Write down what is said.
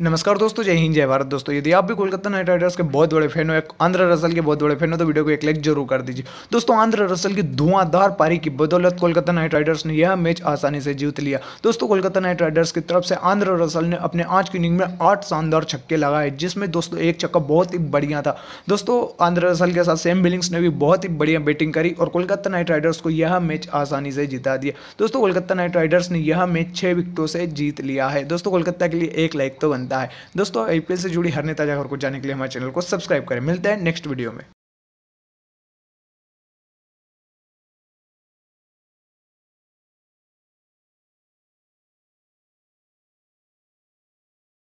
नमस्कार दोस्तों जय हिंद जय भारत दोस्तों यदि आप भी कोलकाता नाइट राइडर्स के बहुत बड़े फैन हो एक आंध्र रसल के बहुत बड़े फैन हो तो वीडियो को एक लाइक जरूर कर दीजिए दोस्तों आंध्र रसल की धुआंधार पारी की बदौलत कोलकाता नाइट राइडर्स ने यह मैच आसानी से जीत लिया दोस्तों कोलकाता नाइट राइडर्स की तरफ से आंध्र रसल ने अपने आज की इनिंग में आठ शानदार छक्के लगाए जिसमें दोस्तों एक छक्का बहुत ही बढ़िया था दोस्तों आंध्र रसल के साथ सेम बिलिंग्स ने भी बहुत ही बढ़िया बैटिंग करी और कोलकाता नाइट राइडर्स को यह मैच आसानी से जिता दिया दोस्तों कोलकाता नाइट राइडर्स ने यह मैच छः विकेटों से जीत लिया है दोस्तों कोलकाता के लिए एक लाइक तो बन बनता है दोस्तों आईपीएल से जुड़ी हर नेता खबर को जाने के लिए हमारे चैनल को सब्सक्राइब करें मिलते हैं नेक्स्ट वीडियो में